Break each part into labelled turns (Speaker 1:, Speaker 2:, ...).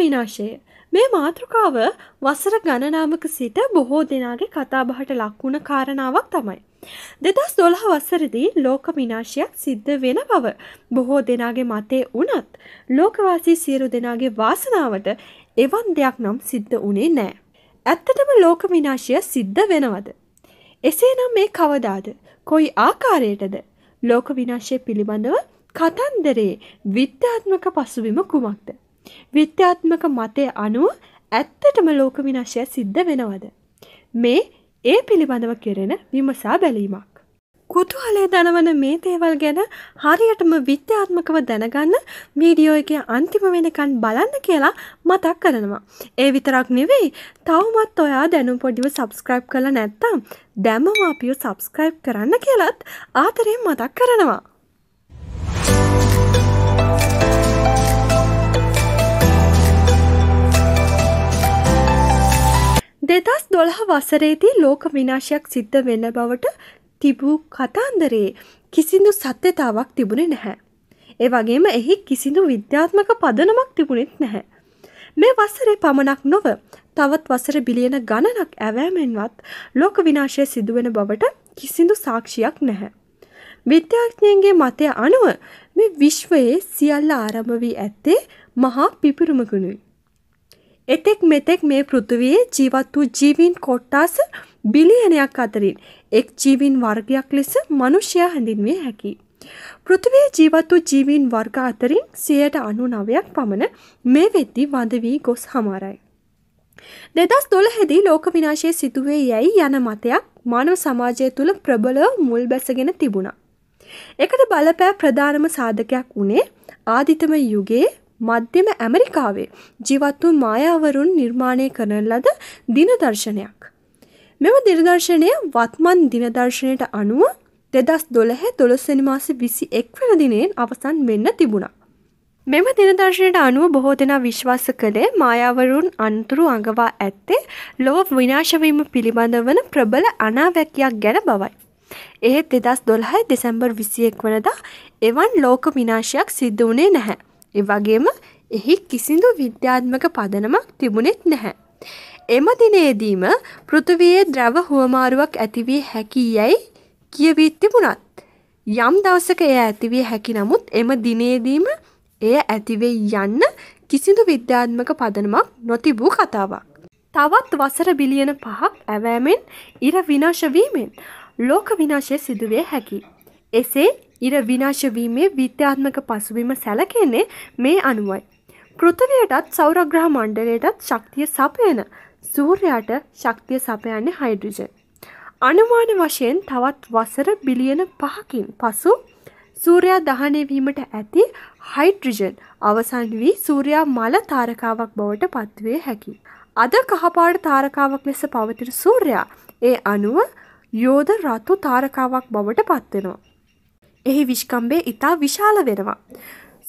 Speaker 1: විනාශය. මේ මාතෘකාව වසර ගණනාමක සිට බොහෝ දෙනාගේ කතාබහට ලක්වුණ කාරණාවක් තමයි. දෙදස් දොළහ වසරදී ලෝක විනාශයක් සිද්ධ වෙන බව බොහෝ දෙනාගේ මතේ වනත් ලෝකවාසී සියරු දෙනාගේ වාසනාවට එවන් දෙයක් නම් සිද්ධ වනේ නෑ. ඇත්තටම ලෝක විනාශය සිද්ධ වෙනවද. එසේනම් මේ කවදාද කොයි ආකාරයටද ලෝක විනාශය පිළිබඳව කතන්දරේ විද්‍යාත්මක පසුවිම කුමක්ද. විද්‍යාත්මක මතය අනුව ඇත්තටම ලෝක විනාශය සිද්ධ වෙනවද. මේ ඒ පිළිබඳව කෙරෙන විමසා බැලීමක්. කුතුහලය දනවන මේ දේවල් ගැන හරියටම විද්‍යාත්මකව දැනගන්න වීඩියෝ එක අන්තිම වෙනකන් බලන්න කියලා මතක් කරනවා. ඒ විතරක් නෙවෙයි තවමත් ඔයා දැනුම් පොඩිව සබස්ක්‍රයිබ් කළ නැත්තම් දැමවාපියෝ සබස්ක්‍රයිබ් කරන්න කියලත් ආතරයෙන් මතක් කරනවා. දෙදස් දොළහ වසරේදී ලෝක විනාශයක් සිද්ධ වෙන බවට තිබූ කතන්දරයේ කිසිදු සත්‍යතාවක් තිබුණේ නැහැ. ඒ වගේම එහි කිසිදු විද්‍යාත්මක පදනමක් තිබුණෙත් නැහැ. මේ වසරේ පමණක් නොව තවත් වසර බිලියන ගණනක් ඇවෑමෙන්වත් ලෝක විනාශය සිදුවෙන බවට කිසිදු සාක්ෂියක් නැහැ. විද්‍යාඥයන්ගේ මතය අනුව මේ විශ්වයේ සියල්ල ආරම්භ වී ඇත්තේ මහා පිපිරුමකුණුයි. එතෙක් මෙතෙක් මේ පෘථුවියේ ජීවත් වූ ජීවීන් කොට්ටාස බිලියනයක් අතරින් එක් ජීවීන් වර්ගයක් ලෙස මනුෂ්‍යයා හැඳින්විය හැකියි. පෘථිවියේ ජීවත් වූ ජීවීන් වර්ග අතරින් 99ක් පමණ මේ වෙද්දී වඳ වී ගොස් හමාරයි. 2012 දී ලෝක විනාශය සිදුවේ යැයි යන මතයක් මානව සමාජය තුළ ප්‍රබලව මුල් බැසගෙන තිබුණා. එකට බලපෑ ප්‍රධානම සාධකයක් වුණේ ආදිතම යුගයේ මධ්‍යම ඇමරිකාවේ ජීවත් වූ මායාවරුන් නිර්මාණය කරන ලද දිනදර්ශනයක්. මෙම දිනදර්ශනය වත්මන් දිනදර්ශනයට අනුව දෙදස් දොළහ දොළොස්සනි මාස විසි එක්වන දිනයෙන් අවසන් වෙන්න තිබුණා. මෙම දිනදර්ශනයට අනුව බොහෝ දෙනා විශ්වාස කළේ මායාවරුන් අන්තුරු අඟවා ඇත්තේ ලොව විනාශවීම පිළිබඳ වන ප්‍රබල අනාවැකයක් ගැන බවයි. එහෙත් දෙදස් දොළහයි දෙසැම්බර් විසියෙක් වනදා එවන් ලෝක විනාශයක් සිද්ධ වනේ නැහැ. එවගේම එහි කිසිදු විද්‍යාත්මක පදනමක් තිබුණෙත් නැහැ. එම දිනේදීම පෘථවයේ ද්‍රව හුවමාරුවක් ඇතිවී හැකි යැයි කියවී තිබුණත්. යම් දවසක එය ඇතිවිය හැකි නමුත් එම දිනේදීම එය ඇතිවෙයි යන්න කිසිදු විද්‍යාත්මක පදනමක් නොතිබූ කතාවක්. තවත් වසර බිලියන පහක් ඇවෑමෙන් ඉර විනාශවීමෙන් ලෝක විනාශය සිදුවේ හැකි. එසේ ඉර විනාශවීමේ විද්‍යාත්මක පසුබිම සැලකෙන්නේ මේ අනුවයි. පෘථවයටත් සෞරග්‍රහ මණ්ඩලයටත් ශක්තිය සපයන සූර්යාට ශක්තිය සපයන්නේ හයිඩ්‍රජන්. අනුමාන වශයෙන් තවත් වසර බිලියන පහකින් පසු සූරයා දහනයවීමට ඇති හයිට්‍රජන් අවසන් වී සූරයා මල තාරකාවක් බවට පත්වේ හැකි. අද කහපාට තාරකාවක් ලෙස පවතින සූරයා ඒ අනුව යෝධ රත්තු තාරකාවක් බවට පත්වෙනවා. එහි විශ්කම්බය ඉතා විශාල වෙනවා.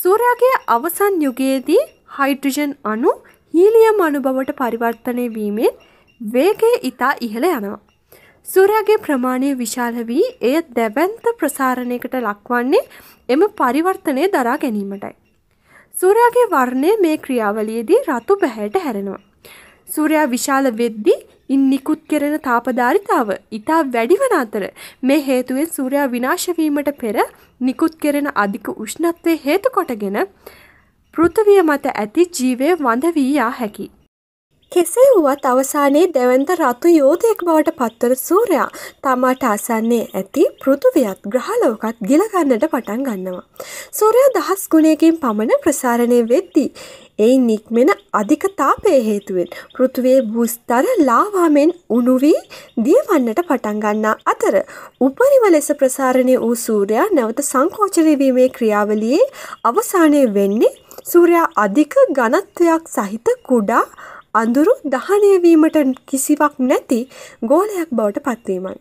Speaker 1: සූරයාගේ අවසන් යුගයේදී හයිඩ්‍රජන් අණු හීලියම් අණු බවට පරිවර්තනය වීමෙන් වේගය ඉතා ඉහළ යනවා. සූරයාගේ ප්‍රමාණය විශාල වී එය දැවැන්ත ප්‍රසාරණයකට ලක්වන්නේ එම පරිවර්තනය දරා ගැනීමටයි. සූරයාගේ වර්ණය මේ ක්‍රියාවලියේදී රතු බැහැයට හැරෙනවා. සූරයා විශාල වෙද්දී ඉන් නිකුත් කෙරෙන තාපධාරිතාව ඉතා වැඩිවන අතර මේ හේතුවෙන් සූරයා විනාශවීමට පෙර නිකුත් කෙරෙන අධික උෂ්ණත්වය හේතු කොටගෙන පෘථවිය මත ඇති ජීවය වඳ වී යා හැකි. කෙසේ වුවත් අවසානයේ දැවන්ත රතු යෝධයෙක් බවට පත්වන සූරයා තමාට අසන්නේ ඇති පෘතුවියත් ග්‍රහලෝකත් ගිලගන්නට පටන් ගන්නවා. සූරයා දහස් ගුණයකින් පමණ ප්‍රසාරණය වෙද්දී. එයි නික්මෙන අධික තාපය හේතුවෙන් පෘතුවේ බුස්තර ලාවාමෙන් උණුවී දියවන්නට පටන්ගන්නා අතර උපරිම ලෙස ප්‍රසාරණය වූ සූරයා නැවත සංකෝචනවීමේ ක්‍රියාවලියේ අවසානය වෙන්නේ සූරයා අධික ගණත්වයක් සහිත කුඩා අඳුරු දහනය වීමට කිසිවක් නැති ගෝලයක් බවට පත්වීමයි.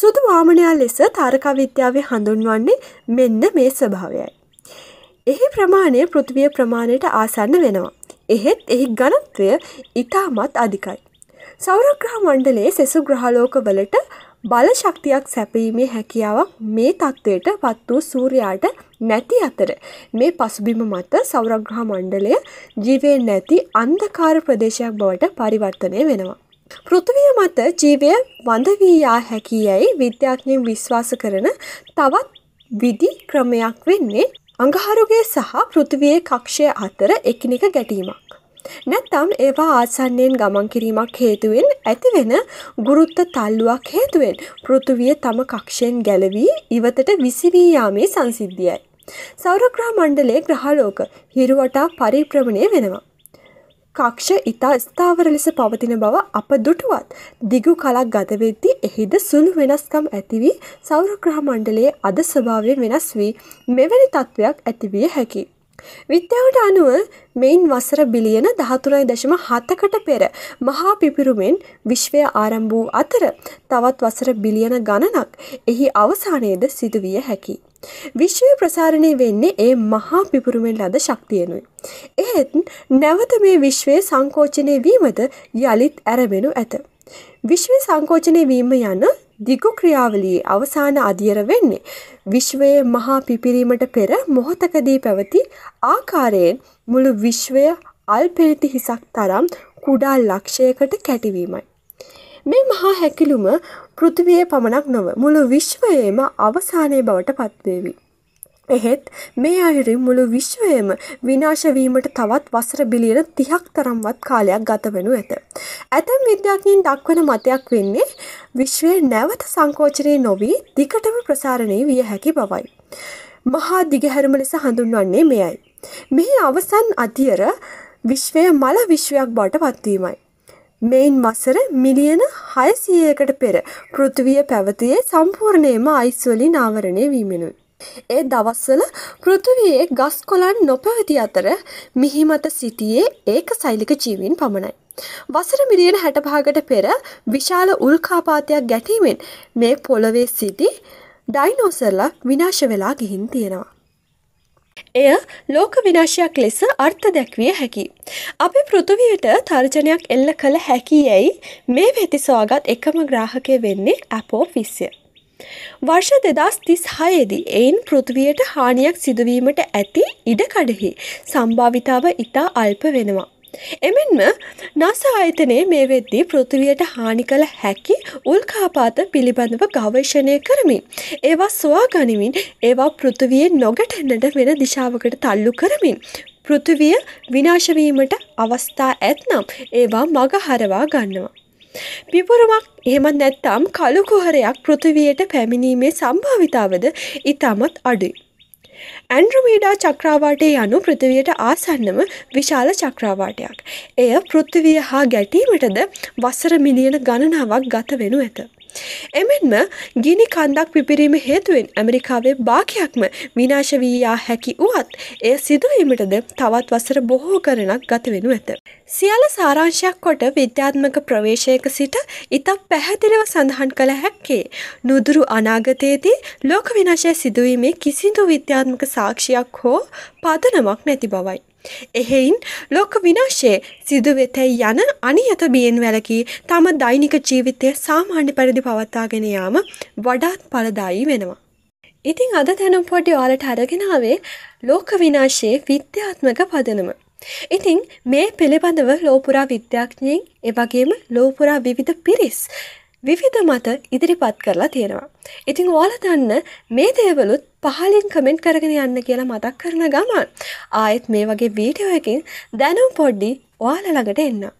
Speaker 1: සුදු වාමනයා ලෙස තාරකවිද්‍යාවේ හඳුන්වන්නේ මෙන්න මේ ස්වභාවයයි. එහි ප්‍රමාණය පෘතිවිය ප්‍රමාණයට ආසන්න වෙනවා. එහෙත් එහි ගණත්වය ඉතාමත් අධිකයි. සෞරග්‍රහ මණ්ඩලයේ සෙසු ග්‍රහලෝකවලට බල ශක්තියක් සැපීමේ හැකියාවක් මේ තත්ත්වයට පත් වූ සූරයාට නැති අතර මේ පසුබිම මත සෞරග්‍රහ මණ්ඩලය ජීවේ නැති අන්දකාර ප්‍රදේශයක් බවට පරිවර්තනය වෙනවා. පෘථවිය මත ජීවය වඳවී යා හැකියැයි විද්‍යාඥයෙන් විශ්වාස කරන තවත් විදි ක්‍රමයක් වෙන්නේ අඟහරුගේ සහ පෘථවියේ කක්ෂය අතර එකිනෙක ගැටීමක්. නැත්තම් ඒවා ආසන්නයෙන් ගමන් කිරීමක් හේතුවෙන් ඇතිවෙන ගුරුත්ත තල්ලුවක් හේතුවෙන් පෘතුවිය තම කක්ෂයෙන් ගැලවී ඉවතට විසිවීයාමේ සංසිද්ධියයි. සෞරග්‍රහ මණ්ඩලේ ග්‍රහලෝක හිරුවටා පරිප්‍රමණය වෙනවා. කක්ෂ ඉතා ස්ථාවර ලෙස පවතින බව අප දුටුවත් දිගු කලක් ගතවෙද්දී එහිද සුළු වෙනස්කම් ඇතිවී සෞරග්‍රහ මණ්ඩලයේ අද ස්වභාවය වෙනස් වී මෙවැනි තත්ත්වයක් ඇතිවිය හැකි. විද්‍යාවට අනුව මෙයින් වසර බිලියන දහතුරයි දශම හතකට පෙර මහා පිපිරුමෙන් විශ්වය ආරම්භ වූ අතර තවත් වසර බිලියන ගණනක් එහි අවසානයේද සිදුවිය හැකි. විශ්වය ප්‍රසාරණය වෙන්නේ ඒ මහා පිපුරුමෙන් ලද ශක්තියනුයි. එහෙත් නැවත මේ විශ්වය සංකෝචනය වීමද යළිත් ඇරබෙනු ඇත. විශ්ව සංකෝචනය වීම යන දිගු ක්‍රියාවලියේ අවසාන අධියර වෙන්නේ. විශ්වයේ මහා පිපිරීමට පෙර මොහොතකදී පැවති ආකාරයෙන් මුළු විශ්වය අල්පෙරිති හිසක් තරම් කුඩා ලක්ෂයකට කැටිවීමයි. මේ මහා හැකිලුම පෘථිවිය පමණක් නොව මුළු විශ්වයේම අවසානයේ බවට පත්වේවි. එහෙත් මේ අයුරින් මුළු විශ්වයම විනාශවීමට තවත් වසර බිලියන තිහක් තරම්වත් කාලයක් ගත වෙනු ඇත. ඇතැම් විද්‍යාඥයෙන් දක්වන මතයක් වෙන්නේ විශ්වය නැවත සංකෝචනය නොවී දිකටම ප්‍රසාරණය විය හැකි බවයි. මහා දිගහැරම ලෙස හඳුන්වන්නේ මෙයයි. මෙහි අවසන් අධියර විශ්වය මල විශ්වයක් බවට පත්වීමයි. මෙයින් වසර මිලියන හයසියකට පෙර පෘථවිය පැවතියේ සම්පූර්ණයම අයිස්වලින් ආවරණය වීමෙනුයි. ඒ දවස්වල පෘථිවියේ ගස් කොළන් නොපැවති අතර මිහිමත සිටියේ ඒක සෛලික ජීවීන් පමණයි. වසර මිලියන හැටපහකට පෙර විශාල උල්කාපාතයක් ගැටීමෙන් මේ පොළොවේ සිටි ඩයිනෝසර්ලා විනාශ වෙලා ගිහින් තියෙනවා. එය ලෝක විනාශයක් ලෙස අර්ථ දැක්විය හැකි. අපි පෘථවියට තර්ජනයක් එල්ල කළ හැකි යැයි මේ වෙති සෝගත් එකම ග්‍රාහකය වෙන්නේ ඇපෝ ෆිස්ය. වර්ෂ දෙදස් තිස් හයේදී එයින් පෘතිවයට හානියක් සිදුවීමට ඇති ඉඩකඩෙහි සම්භාවිතාව ඉතා අල්ප වෙනවා. එමෙන්ම නස ආයතනයේ මේ වෙද්දී පෘතිවයට හානි කළ හැකි උල්කාපාත පිළිබඳව ගවේෂණය කරමින්. ඒවා සොවා ගනිමින් ඒවා පෘතිවයෙන් නොගැටෙන්නට වෙන දිශාවකට තල්ලු කරමින්. පෘතිවිය විනාශවීමට අවස්ථා ඇත්නම් ඒවා මග හරවා ගන්නවා. විපුරමක් එහෙමත් නැත්තම් කළු කොහරයක් පෘථිවියට පැමිණීමේ සම්භාවිතාවද ඉතාමත් අඩුයි. ඇන්ඩ්‍රමීඩා චක්‍රාවාටය යනු පෘථිවියට ආසන්නම විශාල චක්‍රාවාටයක්. එය පෘථිවිය හා ගැටීමටද වසර මිලියන ගණනාවක් ගත වෙනු ඇත. එමෙන්ම ගිනි කන්දක් පිපිරීම හේතුවෙන් ඇමරිකාවේ භාගයක්ම විනාශ වීයා හැකි වුවත් එය සිදුවීමටද තවත් වසර බොහෝ කරනක් ගත වෙනු ඇත. සියල සාරාංශයක් කොට විද්‍යාත්මක ප්‍රවේශයක සිට ඉතා පැහැදිලිව සඳහන් කළ හැක්කේ. නුදුරු අනාගතයේදී ලෝක විනාශය සිදුවීමේ කිසිදු විද්‍යාත්මක සාක්ෂියක් හෝ පදනමක් නැති බවයි. එහෙයින් ලොක විනාශය සිදුවෙතැයි යන අනිහත බියෙන් වැලකී තම දෛනික ජීවිතය සාමාන්‍ය පරිදි පවත්තාගෙන යාම වඩාත් පලදායි වෙනවා. ඉතිං අද තැනුම්පොඩි ඔයාලට අරගෙනාවේ ලෝක විනාශයේ විද්‍යාත්මක පදනම. ඉතිං මේ පිළිබඳව ලෝපුරා විද්‍යාඥයෙන් එවගේම ලෝපුරා විවිධ පිරිස් විවිධ මත ඉදිරිපත් කරලා තියෙනවා. ඉතිං ඕල දන්න මේ දේවලුත් පහලින් කමෙන්ට් කරගෙන යන්න කියලා මතක් කරන ගමන් ආයෙත් මේ වගේ වීඩියෝ එකින් දැනුම් පොඩ්ඩි ඔයාල ළඟට එන්නම්.